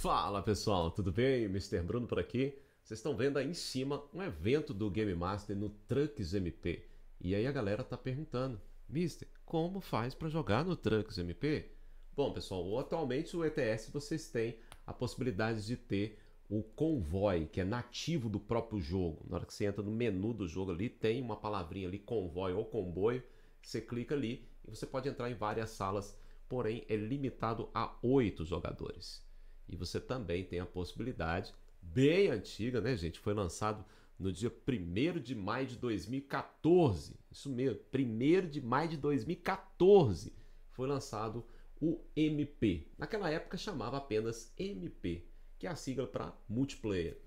Fala pessoal, tudo bem? Mr. Bruno por aqui. Vocês estão vendo aí em cima um evento do Game Master no Trucks MP. E aí a galera tá perguntando, Mister, como faz para jogar no Trucks MP? Bom pessoal, atualmente o ETS vocês têm a possibilidade de ter o convoy, que é nativo do próprio jogo. Na hora que você entra no menu do jogo ali, tem uma palavrinha ali, convoy ou comboio. Você clica ali e você pode entrar em várias salas, porém é limitado a oito jogadores. E você também tem a possibilidade, bem antiga, né, gente? Foi lançado no dia 1 de maio de 2014. Isso mesmo, 1 de maio de 2014 foi lançado o MP. Naquela época chamava apenas MP, que é a sigla para multiplayer.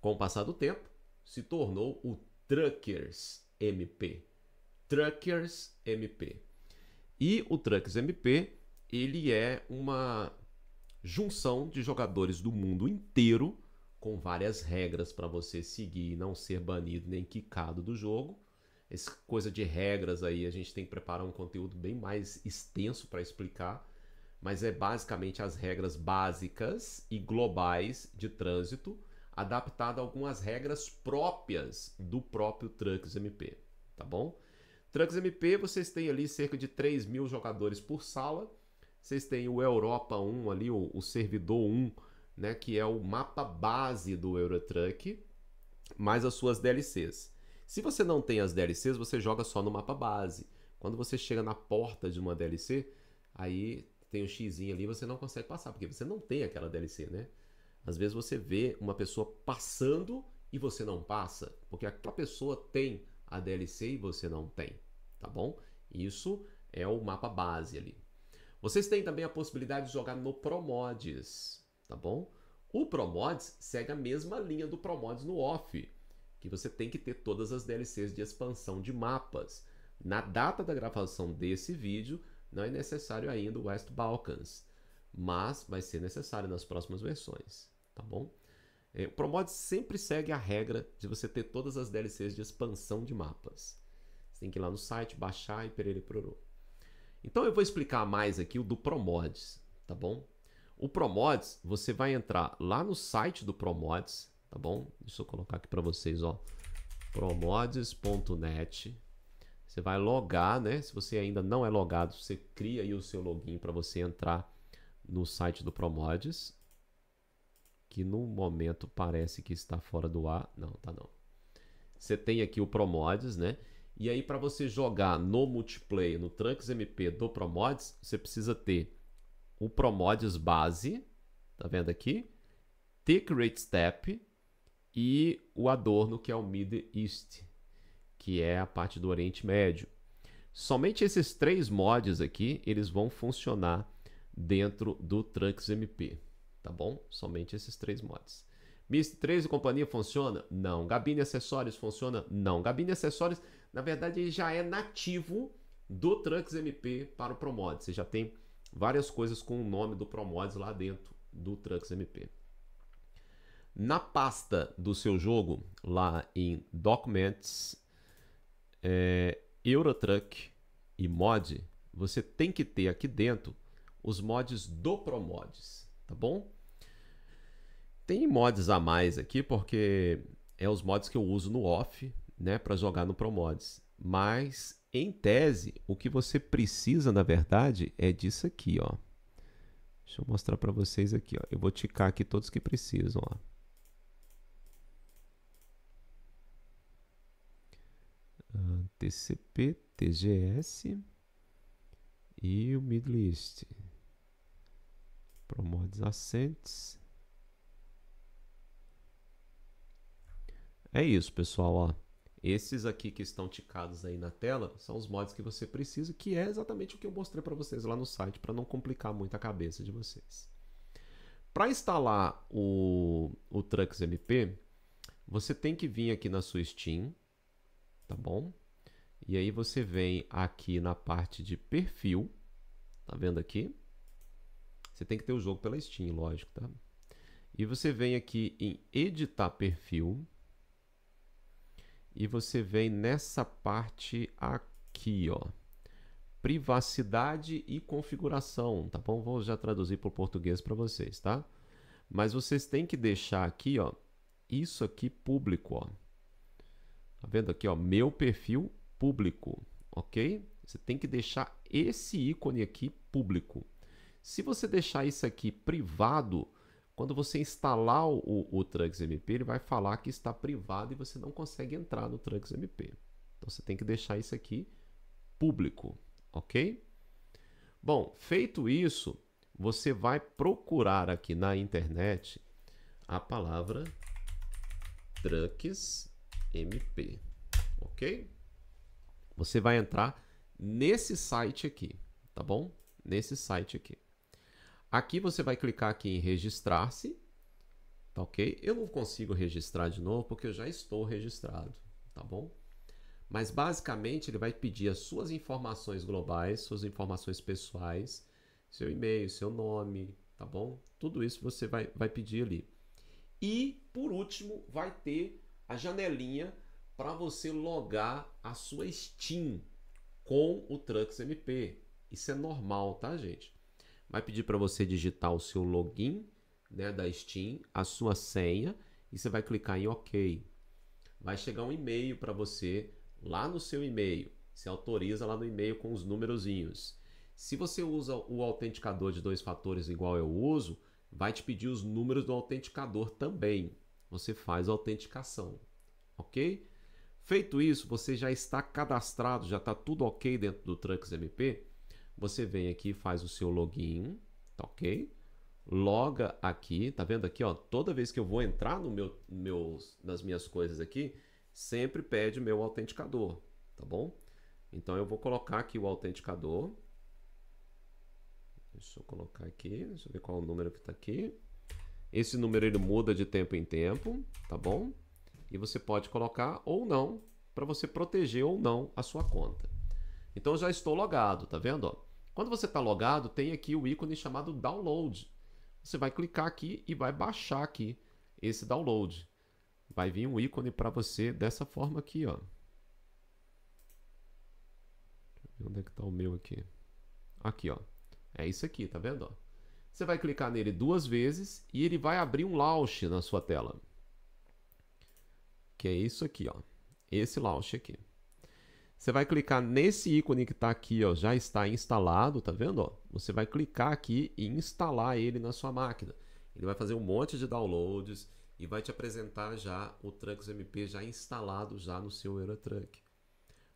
Com o passar do tempo, se tornou o Truckers MP. Truckers MP. E o Truckers MP, ele é uma junção de jogadores do mundo inteiro com várias regras para você seguir e não ser banido nem quicado do jogo. Essa coisa de regras aí, a gente tem que preparar um conteúdo bem mais extenso para explicar, mas é basicamente as regras básicas e globais de trânsito, adaptado a algumas regras próprias do próprio Trucks MP, tá bom? Trucks MP, vocês têm ali cerca de 3 mil jogadores por sala, vocês têm o Europa 1 ali, o, o servidor 1, né, que é o mapa base do Eurotruck, mais as suas DLCs. Se você não tem as DLCs, você joga só no mapa base. Quando você chega na porta de uma DLC, aí tem um xizinho ali, você não consegue passar, porque você não tem aquela DLC, né? Às vezes você vê uma pessoa passando e você não passa, porque aquela pessoa tem a DLC e você não tem, tá bom? Isso é o mapa base ali. Vocês têm também a possibilidade de jogar no Promods, tá bom? O Promods segue a mesma linha do Promods no off, que você tem que ter todas as DLCs de expansão de mapas. Na data da gravação desse vídeo, não é necessário ainda o West Balkans, mas vai ser necessário nas próximas versões, tá bom? É, o ProMods sempre segue a regra de você ter todas as DLCs de expansão de mapas. Você tem que ir lá no site, baixar e perere pororô. Então eu vou explicar mais aqui o do Promods, tá bom? O Promods, você vai entrar lá no site do Promods, tá bom? Deixa eu colocar aqui para vocês, ó, promods.net. Você vai logar, né? Se você ainda não é logado, você cria aí o seu login para você entrar no site do Promods, que no momento parece que está fora do ar. Não, tá não. Você tem aqui o Promods, né? E aí, para você jogar no multiplayer, no Trunks MP do Promods, você precisa ter o Promods base, tá vendo aqui? Tick Rate Step e o adorno que é o Mid East, que é a parte do Oriente Médio. Somente esses três mods aqui, eles vão funcionar dentro do Trunks MP, tá bom? Somente esses três mods. Mist 3 e companhia funciona? Não. Gabine Acessórios funciona? Não. Gabine Acessórios, na verdade, já é nativo do Trunks MP para o Promod. Você já tem várias coisas com o nome do Promods lá dentro do Trunks MP. Na pasta do seu jogo, lá em Documents, é, Eurotruck e Mod, você tem que ter aqui dentro os mods do Promods, tá bom? Tem mods a mais aqui, porque é os mods que eu uso no off, né, para jogar no ProMods. Mas, em tese, o que você precisa, na verdade, é disso aqui, ó. Deixa eu mostrar para vocês aqui, ó. Eu vou ticar aqui todos que precisam, ó. Ah, TCP, TGS e o Middle East. Promodes Assents. É isso, pessoal. Ó. Esses aqui que estão ticados aí na tela são os mods que você precisa, que é exatamente o que eu mostrei para vocês lá no site, para não complicar muito a cabeça de vocês. Para instalar o, o Trux MP, você tem que vir aqui na sua Steam, tá bom? E aí você vem aqui na parte de perfil, tá vendo aqui? Você tem que ter o jogo pela Steam, lógico, tá? E você vem aqui em editar perfil, e você vem nessa parte aqui, ó. Privacidade e configuração, tá bom? Vou já traduzir para o português para vocês, tá? Mas vocês têm que deixar aqui, ó, isso aqui público, ó. Tá vendo aqui, ó, meu perfil público, ok? Você tem que deixar esse ícone aqui público. Se você deixar isso aqui privado, quando você instalar o, o MP, ele vai falar que está privado e você não consegue entrar no Trunks MP. Então você tem que deixar isso aqui público, ok? Bom, feito isso, você vai procurar aqui na internet a palavra Trunks MP, ok? Você vai entrar nesse site aqui, tá bom? Nesse site aqui. Aqui você vai clicar aqui em registrar-se, tá ok? Eu não consigo registrar de novo porque eu já estou registrado, tá bom? Mas basicamente ele vai pedir as suas informações globais, suas informações pessoais, seu e-mail, seu nome, tá bom? Tudo isso você vai, vai pedir ali. E por último vai ter a janelinha para você logar a sua Steam com o Trux MP. Isso é normal, tá, gente? Vai pedir para você digitar o seu login né, da Steam, a sua senha e você vai clicar em OK. Vai chegar um e-mail para você lá no seu e-mail. Você autoriza lá no e-mail com os númerozinhos. Se você usa o autenticador de dois fatores igual eu uso, vai te pedir os números do autenticador também. Você faz a autenticação, ok? Feito isso, você já está cadastrado, já está tudo ok dentro do Trunks MP você vem aqui, faz o seu login, tá ok? Loga aqui, tá vendo aqui, ó? Toda vez que eu vou entrar no meu, meus, nas minhas coisas aqui, sempre pede meu autenticador, tá bom? Então eu vou colocar aqui o autenticador. Deixa eu colocar aqui, deixa eu ver qual é o número que está aqui. Esse número ele muda de tempo em tempo, tá bom? E você pode colocar ou não, para você proteger ou não a sua conta. Então eu já estou logado, tá vendo? Ó? Quando você está logado, tem aqui o ícone chamado Download. Você vai clicar aqui e vai baixar aqui esse download. Vai vir um ícone para você dessa forma aqui, ó. Onde é que está o meu aqui? Aqui, ó. É isso aqui, tá vendo? Ó? Você vai clicar nele duas vezes e ele vai abrir um launch na sua tela. Que é isso aqui, ó. Esse launch aqui. Você vai clicar nesse ícone que está aqui, ó, já está instalado, tá vendo? Ó? Você vai clicar aqui e instalar ele na sua máquina. Ele vai fazer um monte de downloads e vai te apresentar já o Trunks MP já instalado já no seu Eurotruck.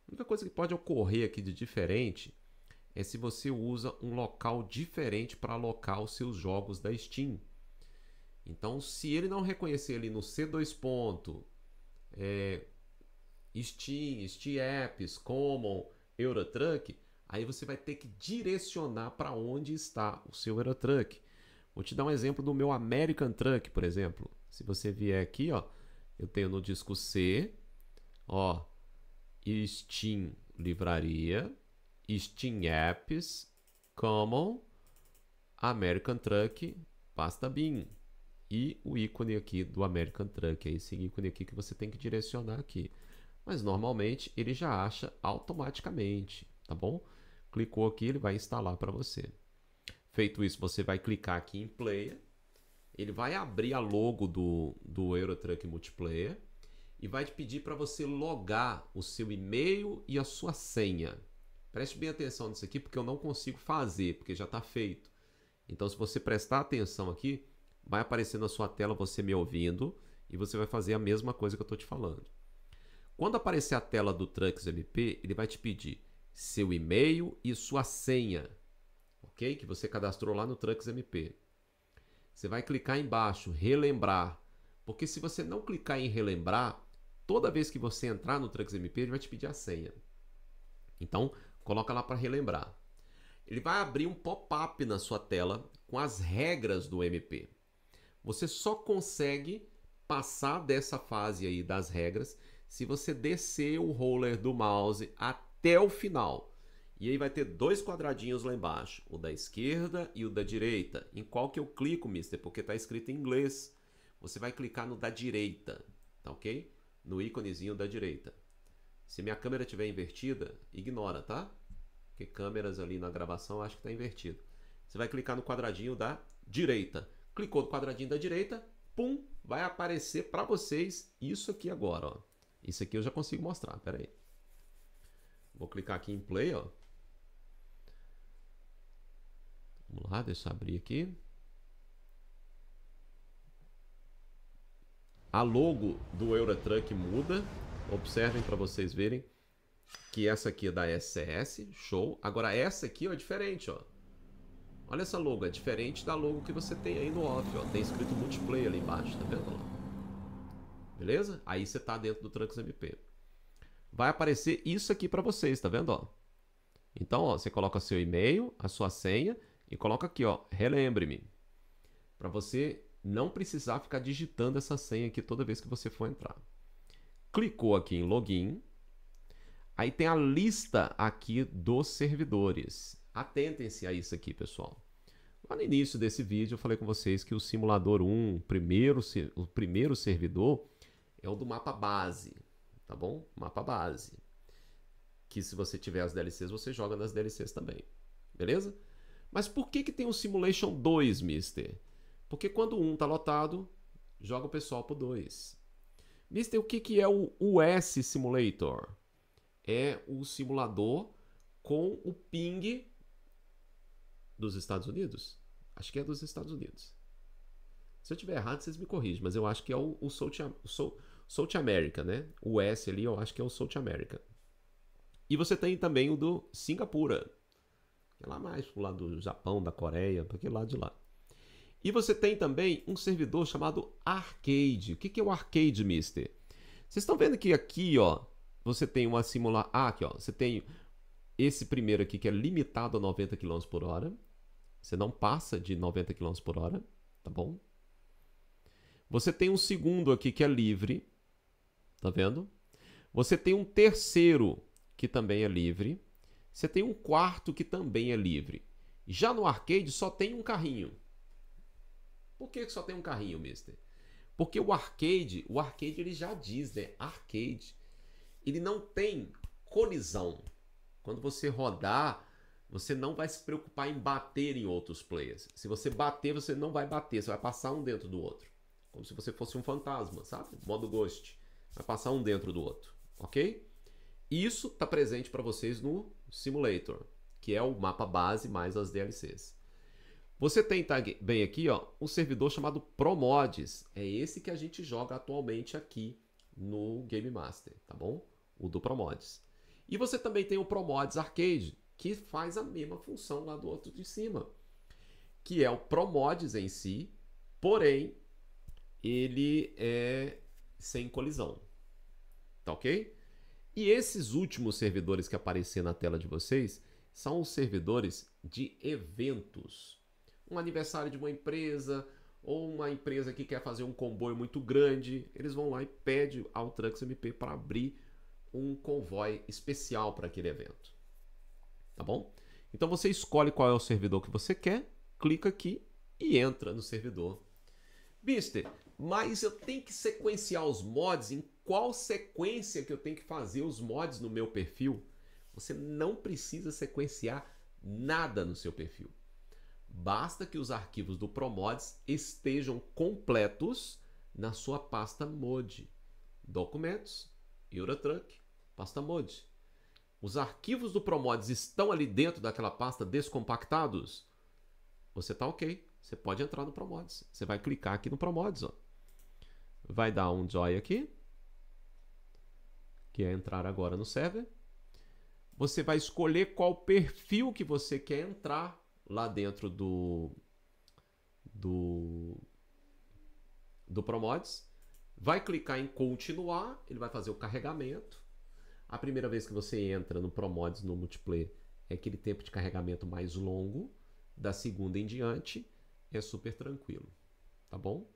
A única coisa que pode ocorrer aqui de diferente é se você usa um local diferente para alocar os seus jogos da Steam. Então, se ele não reconhecer ali no C2 ponto, é, Steam, Steam Apps, Common, Eurotruck, aí você vai ter que direcionar para onde está o seu Eurotruck. Vou te dar um exemplo do meu American Truck, por exemplo. Se você vier aqui, ó, eu tenho no disco C, ó, Steam Livraria, Steam Apps, Common, American Truck, pasta bin e o ícone aqui do American Truck, é esse ícone aqui que você tem que direcionar aqui mas normalmente ele já acha automaticamente, tá bom? Clicou aqui, ele vai instalar para você. Feito isso, você vai clicar aqui em Player, ele vai abrir a logo do, do Eurotruck Multiplayer e vai te pedir para você logar o seu e-mail e a sua senha. Preste bem atenção nisso aqui, porque eu não consigo fazer, porque já está feito. Então, se você prestar atenção aqui, vai aparecer na sua tela você me ouvindo e você vai fazer a mesma coisa que eu estou te falando. Quando aparecer a tela do Trux MP, ele vai te pedir seu e-mail e sua senha, ok? Que você cadastrou lá no Trux MP. Você vai clicar embaixo, relembrar, porque se você não clicar em relembrar, toda vez que você entrar no Trux MP, ele vai te pedir a senha. Então, coloca lá para relembrar. Ele vai abrir um pop-up na sua tela com as regras do MP. Você só consegue passar dessa fase aí das regras se você descer o roller do mouse até o final. E aí vai ter dois quadradinhos lá embaixo, o da esquerda e o da direita. Em qual que eu clico, mister? Porque está escrito em inglês. Você vai clicar no da direita, tá ok? No íconezinho da direita. Se minha câmera estiver invertida, ignora, tá? Porque câmeras ali na gravação acho que está invertido. Você vai clicar no quadradinho da direita. Clicou no quadradinho da direita, pum, vai aparecer para vocês isso aqui agora, ó. Isso aqui eu já consigo mostrar, pera aí. Vou clicar aqui em play, ó. Vamos lá, deixa eu abrir aqui. A logo do Eurotruck muda. Observem para vocês verem que essa aqui é da SCS, show. Agora essa aqui ó, é diferente, ó. Olha essa logo, é diferente da logo que você tem aí no off, ó. Tem escrito multiplayer ali embaixo, tá vendo? Beleza? Aí você está dentro do Trunks MP. Vai aparecer isso aqui para vocês, tá vendo? Ó? Então, ó, você coloca seu e-mail, a sua senha e coloca aqui, ó, relembre-me. Para você não precisar ficar digitando essa senha aqui toda vez que você for entrar. Clicou aqui em login. Aí tem a lista aqui dos servidores. Atentem-se a isso aqui, pessoal. Lá no início desse vídeo eu falei com vocês que o simulador 1, o primeiro, o primeiro servidor, é o do mapa base, tá bom? Mapa base. Que se você tiver as DLCs, você joga nas DLCs também, beleza? Mas por que, que tem um Simulation 2, mister? Porque quando um tá lotado, joga o pessoal pro 2. Mister, o que, que é o US Simulator? É o simulador com o ping dos Estados Unidos. Acho que é dos Estados Unidos. Se eu tiver errado, vocês me corrigem, mas eu acho que é o, o, o, South America, né? O S ali eu acho que é o South America. E você tem também o do Singapura, que é lá mais pro lado do Japão, da Coreia, para aquele é lado de lá. E você tem também um servidor chamado Arcade. O que, que é o Arcade, Mister? Vocês estão vendo que aqui, ó, você tem uma simulação. Ah, aqui, ó, você tem esse primeiro aqui que é limitado a 90 km por hora. Você não passa de 90 km por hora, tá bom? Você tem um segundo aqui que é livre, Tá vendo? Você tem um terceiro que também é livre. Você tem um quarto que também é livre. Já no arcade só tem um carrinho. Por que só tem um carrinho, mister? Porque o arcade, o arcade ele já diz, né? Arcade. Ele não tem colisão. Quando você rodar, você não vai se preocupar em bater em outros players. Se você bater, você não vai bater, você vai passar um dentro do outro. Como se você fosse um fantasma, sabe? Modo ghost vai passar um dentro do outro, ok? Isso está presente para vocês no Simulator, que é o mapa base mais as DLCs. Você tem tá, bem aqui ó, um servidor chamado Promods, é esse que a gente joga atualmente aqui no Game Master, tá bom? O do Promods. E você também tem o Promods Arcade, que faz a mesma função lá do outro de cima, que é o Promods em si, porém ele é sem colisão. Tá ok? E esses últimos servidores que aparecer na tela de vocês são os servidores de eventos. Um aniversário de uma empresa ou uma empresa que quer fazer um comboio muito grande, eles vão lá e pedem ao Trux MP para abrir um convoy especial para aquele evento. Tá bom? Então você escolhe qual é o servidor que você quer, clica aqui e entra no servidor. Bister mas eu tenho que sequenciar os mods em qual sequência que eu tenho que fazer os mods no meu perfil. Você não precisa sequenciar nada no seu perfil. Basta que os arquivos do ProMods estejam completos na sua pasta mod. Documentos, Eurotruck, pasta mod. Os arquivos do ProMods estão ali dentro daquela pasta descompactados? Você está ok. Você pode entrar no ProMods. Você vai clicar aqui no ProMods, ó vai dar um join aqui, que é entrar agora no server. Você vai escolher qual perfil que você quer entrar lá dentro do do do Promods. Vai clicar em continuar, ele vai fazer o carregamento. A primeira vez que você entra no Promods no multiplayer é aquele tempo de carregamento mais longo, da segunda em diante é super tranquilo, tá bom?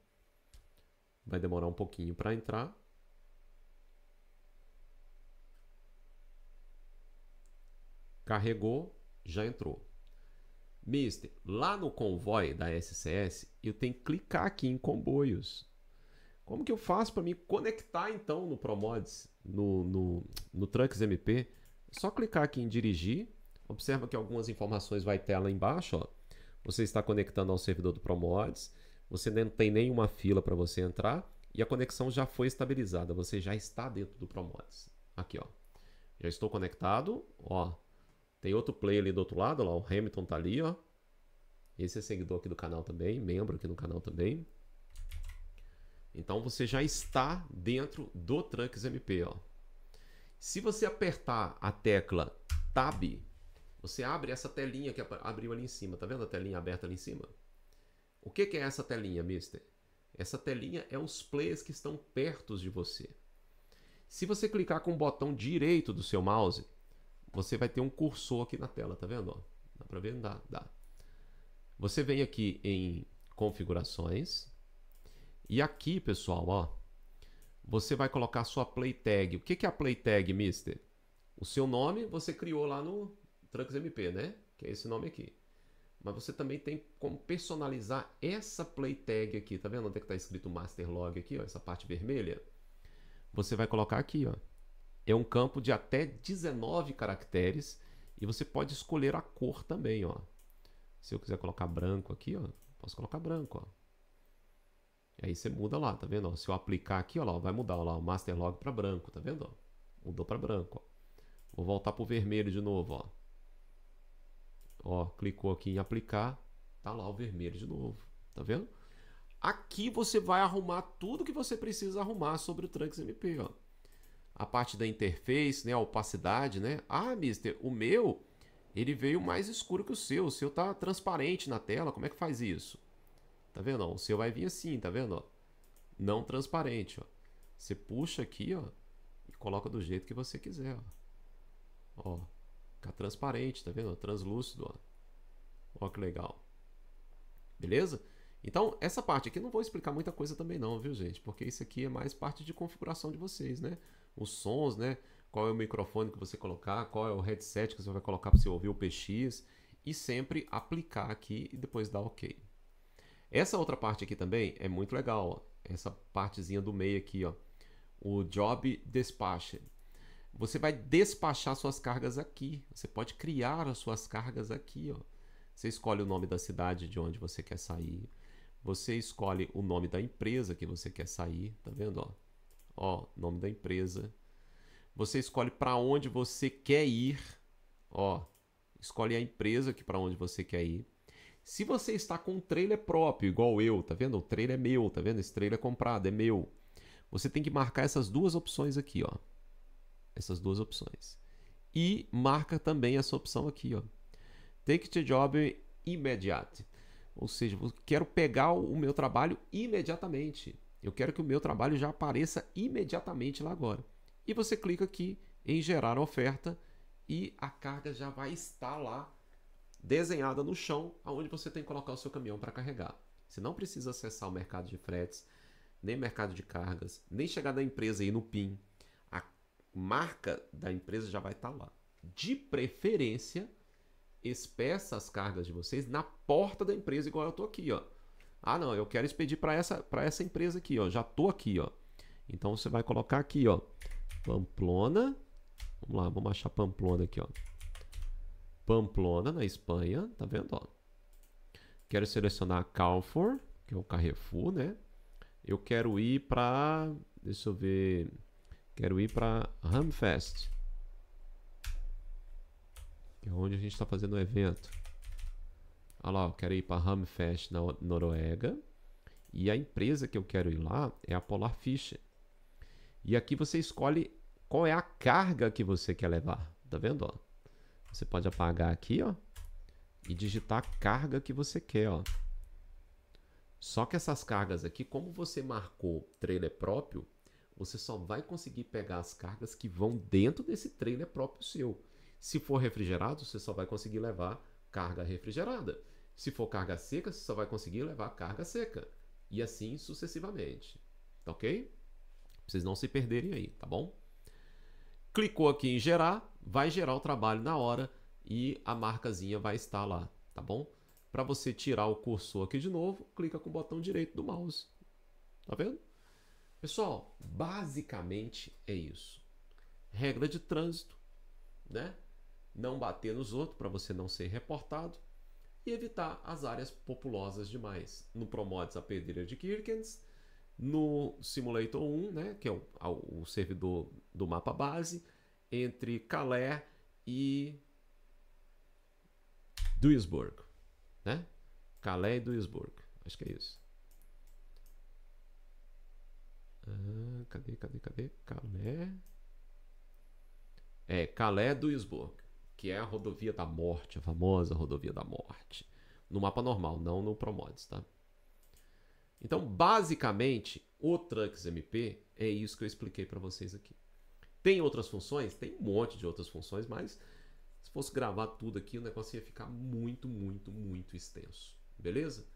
Vai demorar um pouquinho para entrar. Carregou, já entrou. Mister, lá no convoy da SCS, eu tenho que clicar aqui em comboios. Como que eu faço para me conectar então no Promods, no, no, no Trucks MP? só clicar aqui em dirigir. Observa que algumas informações vai ter lá embaixo. Ó. Você está conectando ao servidor do Promods você não tem nenhuma fila para você entrar e a conexão já foi estabilizada, você já está dentro do Promodes. Aqui, ó. Já estou conectado, ó. Tem outro play ali do outro lado, lá, o Hamilton tá ali, ó. Esse é seguidor aqui do canal também, membro aqui no canal também. Então você já está dentro do Trunks MP, ó. Se você apertar a tecla Tab, você abre essa telinha que abriu ali em cima, tá vendo a telinha aberta ali em cima? O que, que é essa telinha, mister? Essa telinha é os players que estão perto de você. Se você clicar com o botão direito do seu mouse, você vai ter um cursor aqui na tela, tá vendo? dá pra ver? Dá, dá. Você vem aqui em configurações. E aqui, pessoal, ó, você vai colocar sua play tag. O que, que é a play tag, mister? O seu nome você criou lá no Trunks MP, né? Que é esse nome aqui. Mas você também tem como personalizar essa play tag aqui, tá vendo onde é que está escrito master log aqui, ó, essa parte vermelha? Você vai colocar aqui, ó. É um campo de até 19 caracteres e você pode escolher a cor também, ó. Se eu quiser colocar branco aqui, ó, posso colocar branco, ó. E aí você muda lá, tá vendo? se eu aplicar aqui, ó lá, vai mudar ó lá, o master log para branco, tá vendo? mudou para branco, ó. Vou voltar pro vermelho de novo, ó. Ó, clicou aqui em aplicar, tá lá o vermelho de novo, tá vendo? Aqui você vai arrumar tudo que você precisa arrumar sobre o Trunks MP, ó. A parte da interface, né, a opacidade, né? Ah, mister, o meu ele veio mais escuro que o seu. O seu tá transparente na tela. Como é que faz isso? Tá vendo? O seu vai vir assim, tá vendo? Ó? Não transparente, ó. Você puxa aqui, ó, e coloca do jeito que você quiser, ó. Ó, Fica transparente, tá vendo? Translúcido, ó. Ó que legal. Beleza? Então, essa parte aqui eu não vou explicar muita coisa também não, viu, gente? Porque isso aqui é mais parte de configuração de vocês, né? Os sons, né? Qual é o microfone que você colocar, qual é o headset que você vai colocar para você ouvir o PX e sempre aplicar aqui e depois dar OK. Essa outra parte aqui também é muito legal, ó. Essa partezinha do meio aqui, ó. O Job Dispatcher. Você vai despachar suas cargas aqui. Você pode criar as suas cargas aqui. Ó. Você escolhe o nome da cidade de onde você quer sair. Você escolhe o nome da empresa que você quer sair. Tá vendo? Ó, ó nome da empresa. Você escolhe para onde você quer ir. Ó, escolhe a empresa que para onde você quer ir. Se você está com um trailer próprio, igual eu, tá vendo? O trailer é meu, tá vendo? Esse trailer é comprado, é meu. Você tem que marcar essas duas opções aqui, ó essas duas opções. E marca também essa opção aqui, ó. Take the job imediato, Ou seja, eu quero pegar o meu trabalho imediatamente. Eu quero que o meu trabalho já apareça imediatamente lá agora. E você clica aqui em gerar oferta e a carga já vai estar lá desenhada no chão aonde você tem que colocar o seu caminhão para carregar. Você não precisa acessar o mercado de fretes, nem mercado de cargas, nem chegar na empresa e ir no PIN, marca da empresa já vai estar tá lá. De preferência, espeça as cargas de vocês na porta da empresa, igual eu estou aqui, ó. Ah, não, eu quero expedir para essa, essa empresa aqui, ó. Já estou aqui, ó. Então você vai colocar aqui, ó. Pamplona. Vamos lá, vamos achar Pamplona aqui, ó. Pamplona, na Espanha, tá vendo, ó. Quero selecionar Carrefour, que é o Carrefour, né? Eu quero ir para, deixa eu ver, Quero ir para Hamfest. Que é onde a gente está fazendo o evento. Olha lá, eu quero ir para Hamfest na Noruega. E a empresa que eu quero ir lá é a Polarfish. E aqui você escolhe qual é a carga que você quer levar. Tá vendo? Ó? Você pode apagar aqui, ó. E digitar a carga que você quer, ó. Só que essas cargas aqui, como você marcou trailer próprio, você só vai conseguir pegar as cargas que vão dentro desse trailer próprio seu. Se for refrigerado, você só vai conseguir levar carga refrigerada. Se for carga seca, você só vai conseguir levar carga seca. E assim sucessivamente. Tá ok? Pra vocês não se perderem aí, tá bom? Clicou aqui em gerar, vai gerar o trabalho na hora e a marcazinha vai estar lá, tá bom? Para você tirar o cursor aqui de novo, clica com o botão direito do mouse. Tá vendo? Pessoal, basicamente é isso. Regra de trânsito, né? Não bater nos outros para você não ser reportado e evitar as áreas populosas demais. No Promodes a pedreira de Kirkens, no Simulator 1, né, que é o, o servidor do mapa base, entre Calais e Duisburg, né? Calais e Duisburg, acho que é isso. Ah, cadê, cadê, cadê? Calé. É, Calé Duisburg, que é a rodovia da morte, a famosa rodovia da morte. No mapa normal, não no Promods, tá? Então, basicamente, o Trucks MP é isso que eu expliquei para vocês aqui. Tem outras funções? Tem um monte de outras funções, mas se fosse gravar tudo aqui, o negócio ia ficar muito, muito, muito extenso. Beleza?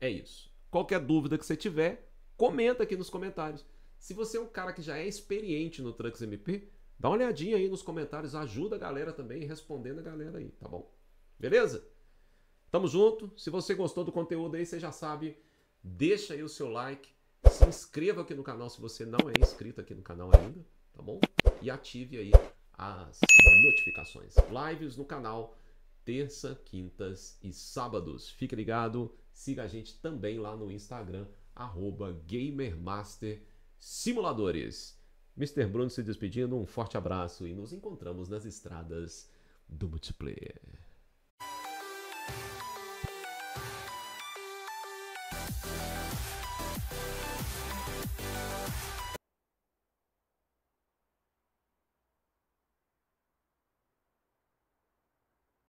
É isso. Qualquer dúvida que você tiver, comenta aqui nos comentários. Se você é um cara que já é experiente no Trunks MP, dá uma olhadinha aí nos comentários, ajuda a galera também, respondendo a galera aí, tá bom? Beleza? Tamo junto. Se você gostou do conteúdo aí, você já sabe, deixa aí o seu like, se inscreva aqui no canal se você não é inscrito aqui no canal ainda, tá bom? E ative aí as notificações. Lives no canal terça, quintas e sábados. Fique ligado, siga a gente também lá no Instagram arroba Gamermaster Simuladores. Mr. Bruno se despedindo, um forte abraço e nos encontramos nas estradas do multiplayer.